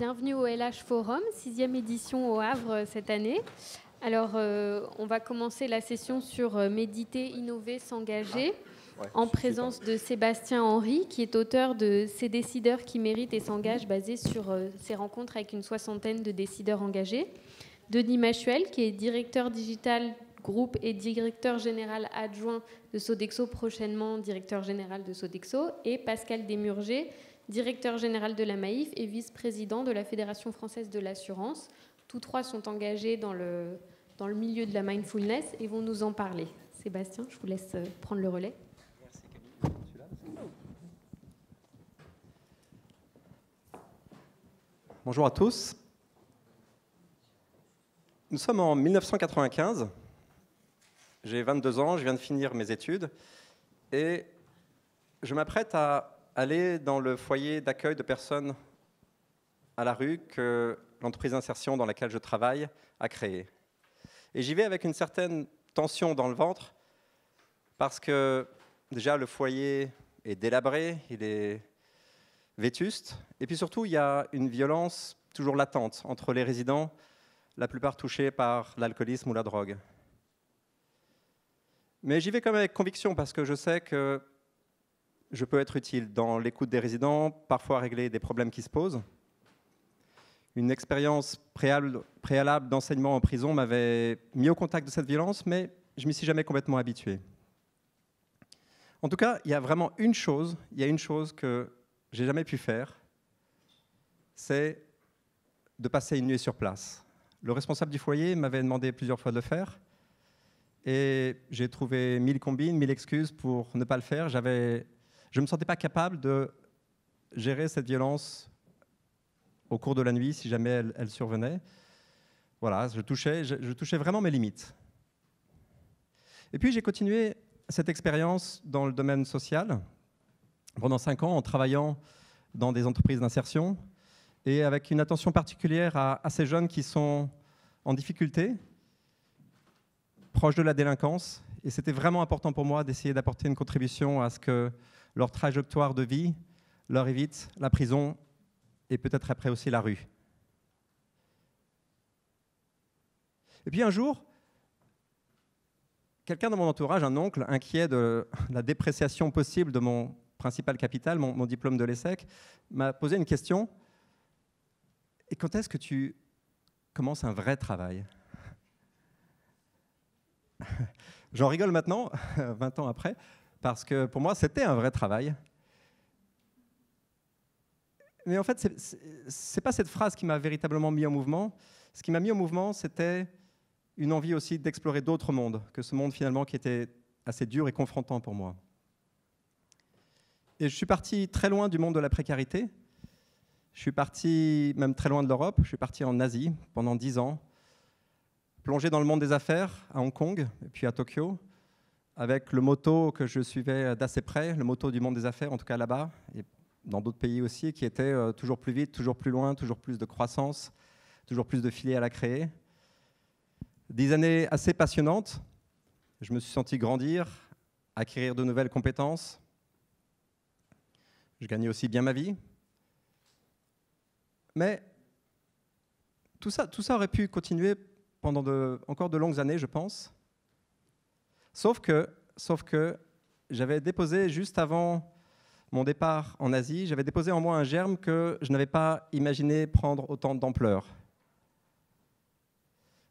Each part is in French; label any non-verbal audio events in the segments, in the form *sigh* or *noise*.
bienvenue au LH Forum, sixième édition au Havre euh, cette année. Alors, euh, on va commencer la session sur euh, Méditer, Innover, S'engager, ah, en présence de Sébastien Henry, qui est auteur de Ces décideurs qui méritent et s'engagent, basé sur ses rencontres avec une soixantaine de décideurs engagés. Denis Machuel, qui est directeur digital groupe et directeur général adjoint de Sodexo, prochainement directeur général de Sodexo, et Pascal Desmurgés, directeur général de la MAIF et vice-président de la Fédération française de l'assurance. Tous trois sont engagés dans le, dans le milieu de la mindfulness et vont nous en parler. Sébastien, je vous laisse euh, prendre le relais. Merci Camille. Bonjour à tous. Nous sommes en 1995. J'ai 22 ans, je viens de finir mes études et je m'apprête à aller dans le foyer d'accueil de personnes à la rue que l'entreprise d'insertion dans laquelle je travaille a créé. Et j'y vais avec une certaine tension dans le ventre, parce que déjà le foyer est délabré, il est vétuste, et puis surtout il y a une violence toujours latente entre les résidents, la plupart touchés par l'alcoolisme ou la drogue. Mais j'y vais quand même avec conviction parce que je sais que je peux être utile dans l'écoute des résidents, parfois régler des problèmes qui se posent. Une expérience préalable d'enseignement en prison m'avait mis au contact de cette violence, mais je m'y suis jamais complètement habitué. En tout cas, il y a vraiment une chose, il y a une chose que j'ai jamais pu faire, c'est de passer une nuit sur place. Le responsable du foyer m'avait demandé plusieurs fois de le faire, et j'ai trouvé mille combines, mille excuses pour ne pas le faire. J'avais je ne me sentais pas capable de gérer cette violence au cours de la nuit si jamais elle, survenait. Voilà, je touchais, je, touchais vraiment mes limites. Et puis j'ai continué cette expérience dans le domaine social pendant cinq ans en travaillant dans des entreprises d'insertion et avec une attention particulière à, à, ces jeunes qui sont en difficulté, proches de la délinquance. Et c'était vraiment important pour moi d'essayer d'apporter une contribution à ce que leur trajectoire de vie leur évite la prison et peut-être après aussi la rue. Et puis un jour, quelqu'un dans mon entourage, un oncle, inquiet de la dépréciation possible de mon principal capital, mon, diplôme de l'ESSEC, m'a posé une question. Et quand est-ce que tu commences un vrai travail *laughs* J'en rigole maintenant, 20 *laughs* ans après, parce que pour moi, c'était un vrai travail. Mais en fait, ce n'est pas cette phrase qui m'a véritablement mis en mouvement. Ce qui m'a mis en mouvement, c'était une envie aussi d'explorer d'autres mondes que ce monde finalement qui était assez dur et confrontant pour moi. Et je suis parti très loin du monde de la précarité. Je suis parti même très loin de l'Europe. Je suis parti en Asie pendant dix ans, plongé dans le monde des affaires à Hong Kong et puis à Tokyo avec le moto que je suivais d'assez près, le moto du monde des affaires, en tout cas là-bas, et dans d'autres pays aussi, qui était euh, toujours plus vite, toujours plus loin, toujours plus de croissance, toujours plus de filets à la créer. Des années assez passionnantes. Je me suis senti grandir, acquérir de nouvelles compétences. Je gagnais aussi bien ma vie. Mais tout ça, tout ça aurait pu continuer pendant encore de longues années, je pense. Sauf que, sauf que j'avais déposé juste avant mon départ en Asie, j'avais déposé en moi un germe que je n'avais pas imaginé prendre autant d'ampleur.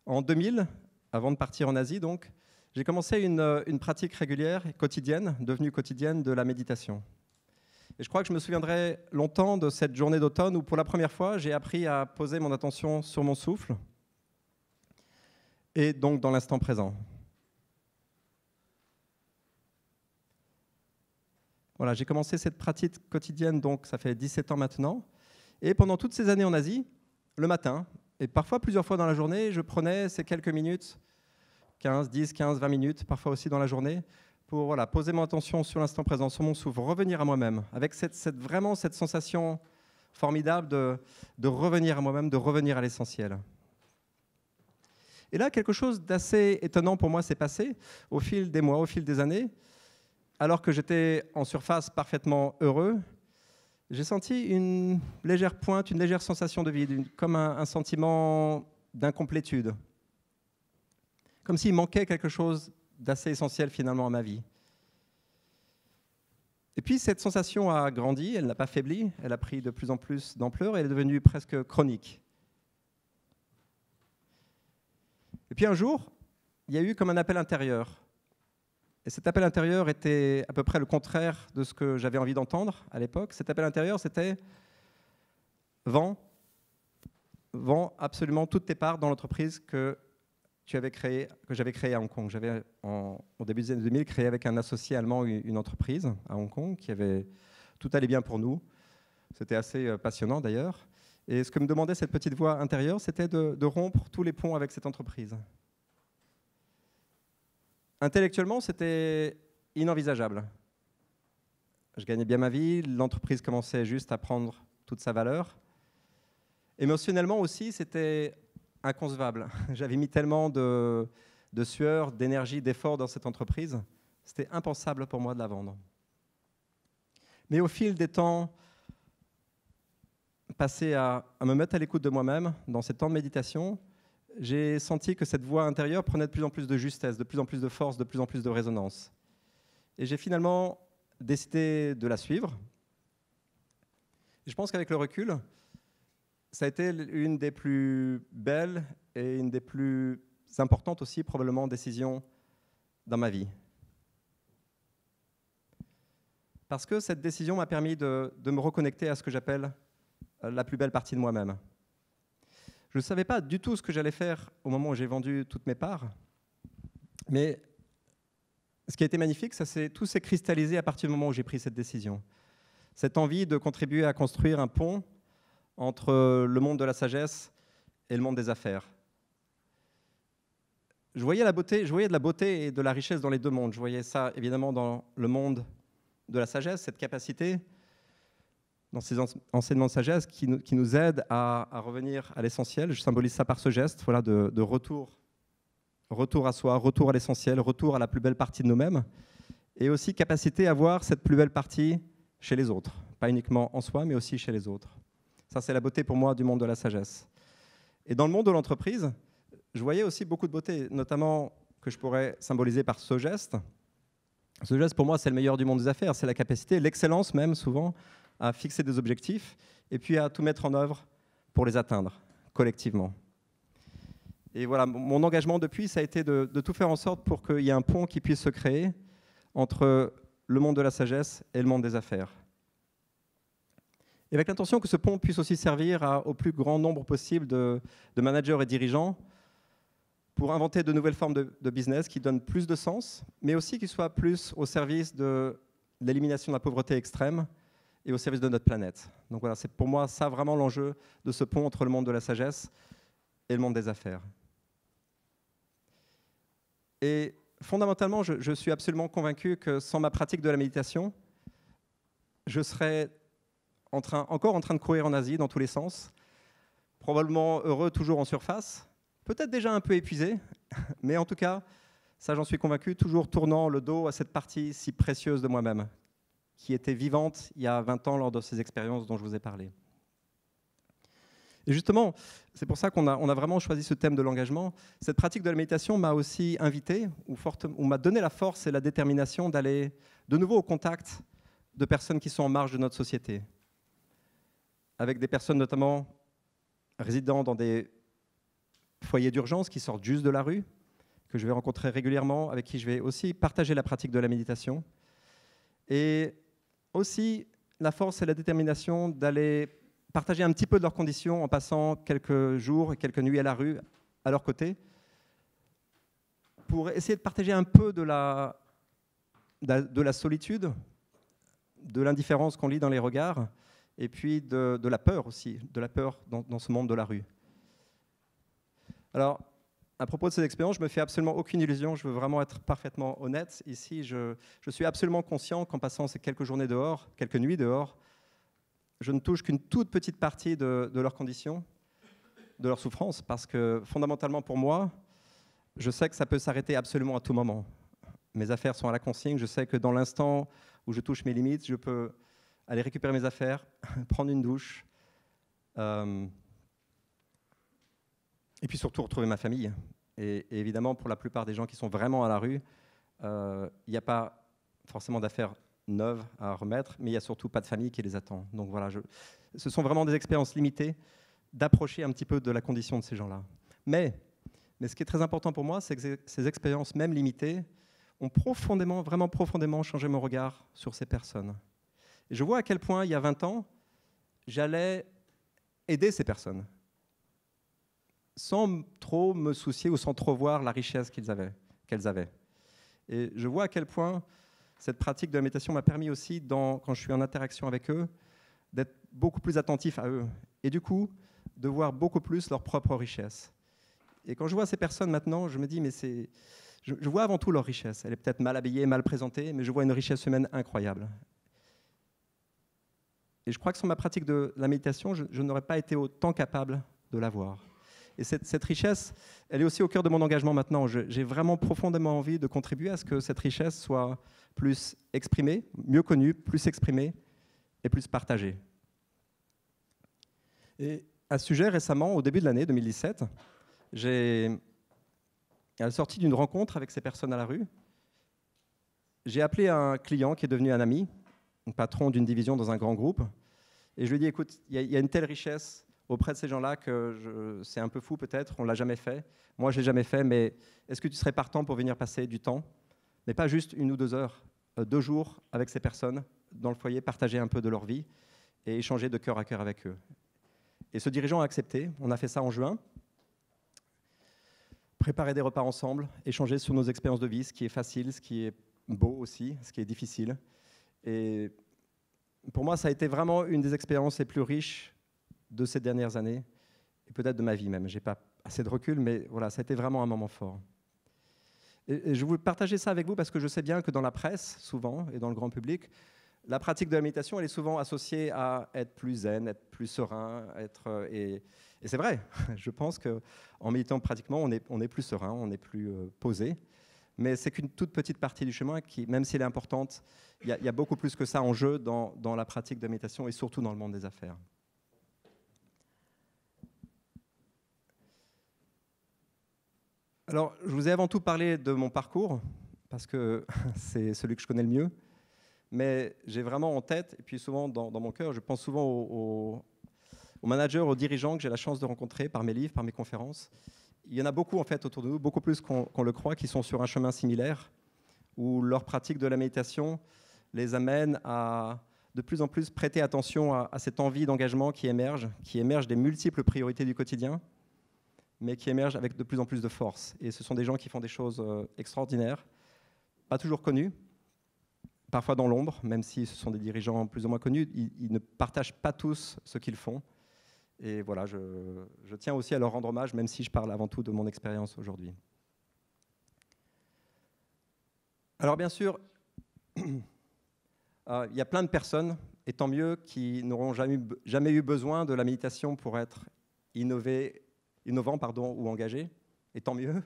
En 2000, avant de partir en Asie donc, j'ai commencé euh, une, pratique régulière, quotidienne, devenue quotidienne de la méditation. Et je crois que je me souviendrai longtemps de cette journée d'automne où pour la première fois j'ai appris à poser mon attention sur mon souffle et donc dans l'instant présent. Voilà, j'ai commencé cette pratique quotidienne, donc ça fait 17 ans maintenant. Et pendant toutes ces années en Asie, le matin, et parfois plusieurs fois dans la journée, je prenais ces quelques minutes, 15, 10, 15, 20 minutes, parfois aussi dans la journée, pour voilà, poser mon attention sur l'instant présent, sur mon souffle, revenir à moi-même, avec vraiment cette sensation formidable de, de revenir à moi-même, de revenir à l'essentiel. Et là, quelque chose d'assez étonnant pour moi s'est passé au fil des mois, au fil des années alors que j'étais en surface parfaitement heureux, j'ai senti une légère pointe, une légère sensation de vide, comme un, sentiment d'incomplétude. Comme s'il manquait quelque chose d'assez essentiel finalement à ma vie. Et puis cette sensation a grandi, elle n'a pas faibli, elle a pris de plus en plus d'ampleur et elle est devenue presque chronique. Et puis un jour, il y a eu comme un appel intérieur. Et cet appel intérieur était à peu près le contraire de ce que j'avais envie d'entendre à l'époque. Cet appel intérieur, c'était vends, vend absolument toutes tes parts dans l'entreprise que tu avais que j'avais créée à Hong Kong. J'avais, au début des années 2000, créé avec un associé allemand une entreprise à Hong Kong qui avait tout allait bien pour nous. C'était assez euh, passionnant d'ailleurs. Et ce que me demandait cette petite voix intérieure, c'était de rompre tous les ponts avec cette entreprise. Intellectuellement, c'était inenvisageable. Je gagnais bien ma vie, l'entreprise commençait juste à prendre toute sa valeur. Émotionnellement aussi, c'était inconcevable. *laughs* J'avais mis tellement de, sueur, d'énergie, d'effort dans cette entreprise, c'était impensable pour moi de la vendre. Mais au fil des temps passés à me mettre à l'écoute de moi-même, dans ces temps de méditation, j'ai senti que cette voix intérieure prenait de plus en plus de justesse, de plus en plus de force, de plus en plus de résonance. Et j'ai finalement décidé de la suivre. je pense qu'avec le recul, ça a été une des plus belles et une des plus importantes aussi probablement décisions dans ma vie. Parce que cette décision m'a permis de me reconnecter à ce que j'appelle euh, la plus belle partie de moi-même. Je ne savais pas du tout ce que j'allais faire au moment où j'ai vendu toutes mes parts. Mais ce qui a été magnifique, ça tout s'est cristallisé à partir du moment où j'ai pris cette décision. Cette envie de contribuer à construire un pont entre le monde de la sagesse et le monde des affaires. Je voyais, la beauté, je voyais de la beauté et de la richesse dans les deux mondes. Je voyais ça évidemment dans le monde de la sagesse, cette capacité dans ces enseignements de sagesse qui nous, qui nous aident à, revenir à l'essentiel. Je symbolise ça par ce geste voilà, de, de retour, retour à soi, retour à l'essentiel, retour à la plus belle partie de nous-mêmes, et aussi capacité à voir cette plus belle partie chez les autres, pas uniquement en soi, mais aussi chez les autres. Ça, c'est la beauté pour moi du monde de la sagesse. Et dans le monde de l'entreprise, je voyais aussi beaucoup de beauté, notamment que je pourrais symboliser par ce geste. Ce geste, pour moi, c'est le meilleur du monde des affaires, c'est la capacité, l'excellence même souvent, à fixer des objectifs et puis à tout mettre en œuvre pour les atteindre collectivement. Et voilà, mon engagement depuis, ça a été de, tout faire en sorte pour qu'il y ait un pont qui puisse se créer entre le monde de la sagesse et le monde des affaires. Et avec l'intention que ce pont puisse aussi servir à, au plus grand nombre possible de, managers et dirigeants pour inventer de nouvelles formes de, de business qui donnent plus de sens, mais aussi qui soient plus au service de l'élimination de la pauvreté extrême et au service de notre planète. Donc voilà, c'est pour moi ça vraiment l'enjeu de ce pont entre le monde de la sagesse et le monde des affaires. Et fondamentalement, je, suis absolument convaincu que sans ma pratique de la méditation, je serais en train, encore en train de courir en Asie dans tous les sens, probablement heureux toujours en surface, peut-être déjà un peu épuisé, *laughs* mais en tout cas, ça j'en suis convaincu, toujours tournant le dos à cette partie si précieuse de moi-même, qui était vivante il y a 20 ans lors de ces expériences dont je vous ai parlé. Et justement, c'est pour ça qu'on a, vraiment choisi ce thème de l'engagement. Cette pratique de la méditation m'a aussi invité, ou, ou m'a donné la force et la détermination d'aller de nouveau au contact de personnes qui sont en marge de notre société, avec des personnes notamment résidant dans des foyers d'urgence qui sortent juste de la rue, que je vais rencontrer régulièrement, avec qui je vais aussi partager la pratique de la méditation. Et aussi la force et la détermination d'aller partager un petit peu de leurs conditions en passant quelques jours et quelques nuits à la rue à leur côté, pour essayer de partager un peu de la, de la solitude, de l'indifférence qu'on lit dans les regards, et puis de, de, la peur aussi, de la peur dans, dans ce monde de la rue. Alors, à propos de ces expériences, je me fais absolument aucune illusion, je veux vraiment être parfaitement honnête. Ici, je, suis absolument conscient qu'en passant ces quelques journées dehors, quelques nuits dehors, je ne touche qu'une toute petite partie de, leurs conditions, de leurs souffrances, parce que fondamentalement pour moi, je sais que ça peut s'arrêter absolument à tout moment. Mes affaires sont à la consigne, je sais que dans l'instant où je touche mes limites, je peux aller récupérer mes affaires, *laughs* prendre une douche, euh, et puis surtout retrouver ma famille. Et, évidemment, pour la plupart des gens qui sont vraiment à la rue, euh, il n'y a pas forcément d'affaires neuves à remettre, mais il n'y a surtout pas de famille qui les attend. Donc voilà, je... ce sont vraiment des expériences limitées d'approcher un petit peu de la condition de ces gens-là. Mais, mais ce qui est très important pour moi, c'est que ces expériences, même limitées, ont profondément, vraiment profondément changé mon regard sur ces personnes. je vois à quel point, il y a 20 ans, j'allais aider ces personnes sans trop me soucier ou sans trop voir la richesse qu'elles avaient, avaient. Et je vois à quel point cette pratique de la méditation m'a permis aussi, dans, quand je suis en interaction avec eux, d'être beaucoup plus attentif à eux. Et du coup, de voir beaucoup plus leur propre richesse. Et quand je vois ces personnes maintenant, je me dis, mais c'est. Je, vois avant tout leur richesse. Elle est peut-être mal habillée, mal présentée, mais je vois une richesse humaine incroyable. Et je crois que sans ma pratique de la méditation, je n'aurais pas été autant capable de la voir. Et cette, richesse, elle est aussi au cœur de mon engagement maintenant. J'ai vraiment profondément envie de contribuer à ce que cette richesse soit plus exprimée, mieux connue, plus exprimée et plus partagée. Et à ce sujet, récemment, au début de l'année 2017, j'ai, à la sortie d'une rencontre avec ces personnes à la rue, j'ai appelé un client qui est devenu un ami, un patron d'une division dans un grand groupe, et je lui ai dit, écoute, il y a une telle richesse auprès de ces gens-là que c'est un peu fou peut-être, on l'a jamais fait. Moi, je l'ai jamais fait, mais est-ce que tu serais partant pour venir passer du temps, mais pas juste une ou deux heures, euh, deux jours avec ces personnes dans le foyer, partager un peu de leur vie et échanger de cœur à cœur avec eux. Et ce dirigeant a accepté. On a fait ça en juin. Préparer des repas ensemble, échanger sur nos expériences de vie, ce qui est facile, ce qui est beau aussi, ce qui est difficile. Et pour moi, ça a été vraiment une des expériences les plus riches de ces dernières années, et peut-être de ma vie même. Je n'ai pas assez de recul, mais voilà, ça a été vraiment un moment fort. je voulais partager ça avec vous parce que je sais bien que dans la presse, souvent, et dans le grand public, la pratique de la méditation, elle est souvent associée à être plus zen, être plus serein, être euh, et, c'est vrai. *laughs* Je pense qu'en en méditant pratiquement, on est, on est plus serein, on est plus euh, posé. Mais c'est qu'une toute petite partie du chemin qui, même si elle est importante, il y, a beaucoup plus que ça en jeu dans, dans la pratique de la méditation et surtout dans le monde des affaires. Alors, je vous ai avant tout parlé de mon parcours, parce que *laughs* c'est celui que je connais le mieux. Mais j'ai vraiment en tête, et puis souvent dans, mon cœur, je pense souvent aux, managers, aux dirigeants que j'ai la chance de rencontrer par mes livres, par mes conférences. Il y en a beaucoup en fait autour de nous, beaucoup plus qu'on le croit, qui sont sur un chemin similaire, où leur pratique de la méditation les amène à de plus en plus prêter attention à cette envie d'engagement qui émerge, qui émerge des multiples priorités du quotidien, mais qui émergent avec de plus en plus de force. Et ce sont des gens qui font des choses euh, extraordinaires, pas toujours connues, parfois dans l'ombre, même si ce sont des dirigeants plus ou moins connus, ils, ne partagent pas tous ce qu'ils font. Et voilà, je, tiens aussi à leur rendre hommage, même si je parle avant tout de mon expérience aujourd'hui. Alors bien sûr, *clears throat* euh, il y a plein de personnes, et tant mieux, qui n'auront jamais, jamais eu besoin de la méditation pour être innovées innovant pardon, ou engagé, et tant mieux.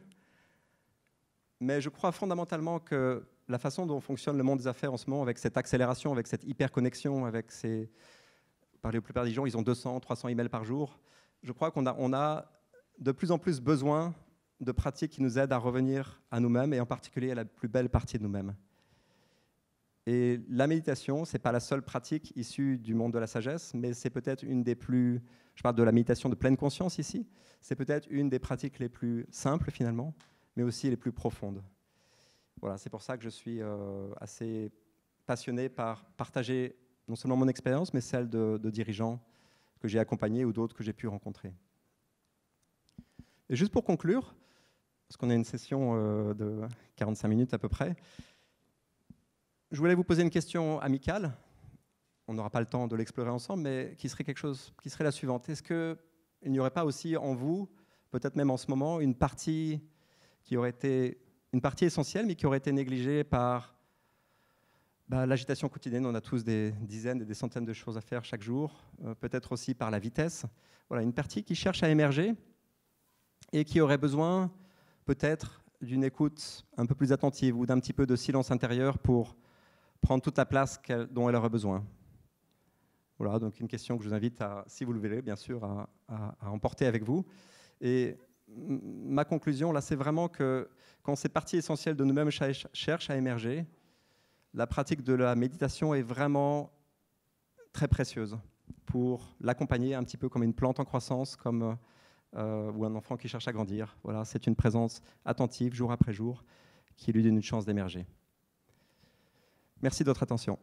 Mais je crois fondamentalement que la façon dont fonctionne le monde des affaires en ce moment, avec cette accélération, avec cette hyperconnexion, avec ces... Par les plupart des gens, ils ont 200, 300 emails par jour. Je crois qu'on a, on a de plus en plus besoin de pratiques qui nous aident à revenir à nous-mêmes et en particulier à la plus belle partie de nous-mêmes. Et la méditation, c'est pas la seule pratique issue du monde de la sagesse, mais c'est peut-être une des plus, je parle de la méditation de pleine conscience ici, c'est peut-être une des pratiques les plus simples finalement, mais aussi les plus profondes. Voilà, c'est pour ça que je suis euh, assez passionné par partager non seulement mon expérience, mais celle de, dirigeants que j'ai accompagnés ou d'autres que j'ai pu rencontrer. Et juste pour conclure, parce qu'on a une session euh, de 45 minutes à peu près, je voulais vous poser une question amicale. On n'aura pas le temps de l'explorer ensemble, mais qui serait quelque chose, qui serait la suivante. Est-ce qu'il n'y aurait pas aussi en vous, peut-être même en ce moment, une partie qui aurait été une partie essentielle, mais qui aurait été négligée par bah, l'agitation quotidienne. On a tous des dizaines et des centaines de choses à faire chaque jour, euh, peut-être aussi par la vitesse. Voilà, une partie qui cherche à émerger et qui aurait besoin peut-être d'une écoute un peu plus attentive ou d'un petit peu de silence intérieur pour prendre toute la place dont elle aurait besoin. Voilà, donc une question que je vous invite, à, si vous le voulez, bien sûr, à, emporter avec vous. Et ma conclusion, là, c'est vraiment que quand ces parties essentielles de nous-mêmes cherchent à émerger, la pratique de la méditation est vraiment très précieuse pour l'accompagner un petit peu comme une plante en croissance, comme euh, ou un enfant qui cherche à grandir. Voilà, c'est une présence attentive jour après jour qui lui donne une chance d'émerger. Merci de votre attention.